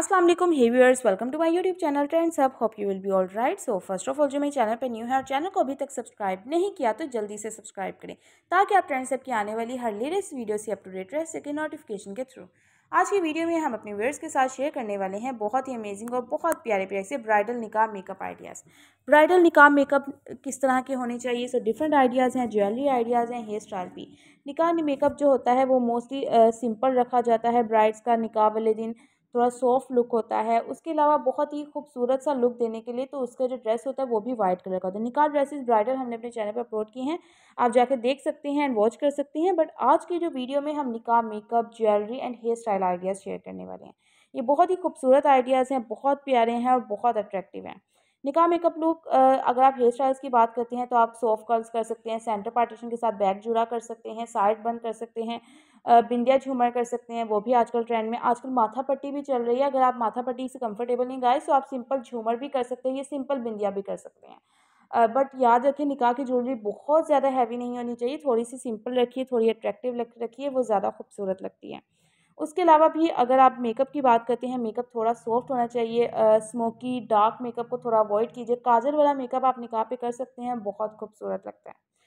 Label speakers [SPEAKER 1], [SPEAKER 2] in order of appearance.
[SPEAKER 1] Aslam hey viewers welcome to my YouTube channel trends अब hope you will be all right so first of all जो मेरे channel पर new है और channel को अभी तक सब्सक्राइब नहीं किया तो जल्दी से सब्सक्राइब करें ताकि आप ट्रेंड्स अप की आने वाली हर लेटेस्ट वीडियो से अप टू डेट रह सकें नोटिफिकेशन के थ्रू आज की वीडियो में हम अपने व्यूअर्स के साथ शेयर करने वाले हैं बहुत ही अमेजिंग और बहुत प्यारे प्यारे से ब्राइडल निकाह मेकअप आइडियाज़ ब्राइडल निकाह मेकअप किस तरह के होने चाहिए सो डिफरेंट आइडियाज़ हैं ज्वेलरी आइडियाज़ हैं हेयर स्टाइल भी निकाह मेकअप जो होता है वो मोस्टली सिंपल रखा जाता है ब्राइड्स का निकाह वाले दिन थोड़ा सॉफ्ट लुक होता है उसके अलावा बहुत ही खूबसूरत सा लुक देने के लिए तो उसका जो ड्रेस होता है वो भी वाइट कलर का होता है निकाल ड्रेसेस ब्राइडल हमने अपने चैनल पर अपलोड किए हैं आप जाके देख सकते हैं एंड वॉच कर सकते हैं बट आज की जो वीडियो में हम निकाह makeup jewellery and hair style ideas share करने वाले हैं ये बहुत ही खूबसूरत आइडियाज़ हैं बहुत प्यारे हैं और बहुत अट्रैक्टिव हैं निका मेकअप लुक अगर आप हेयर स्टाइल्स की बात करते हैं तो आप सॉफ्ट कर्ल्स कर सकते हैं सेंटर पार्टीशन के साथ बैक जुड़ा कर सकते हैं साइड बंद कर सकते हैं बिंदिया झूमर कर सकते हैं वो भी आजकल ट्रेंड में आजकल माथा पट्टी भी चल रही है अगर आप माथा पट्टी से कंफर्टेबल नहीं गाए तो आप सिंपल झूमर भी कर सकते हैं या सिंपल बिंदिया भी कर सकते हैं बट याद रखें निकाह की ज्वेलरी बहुत ज़्यादा हैवी नहीं होनी चाहिए थोड़ी सी सिंपल रखिए थोड़ी अट्रैक्टिव रखिए वो ज़्यादा खूबसूरत लगती है उसके अलावा भी अगर आप मेकअप की बात करते हैं मेकअप थोड़ा सॉफ्ट होना चाहिए स्मोकी डार्क मेकअप को थोड़ा अवॉइड कीजिए काजल वाला मेकअप आप निकाह पे कर सकते हैं बहुत खूबसूरत लगता है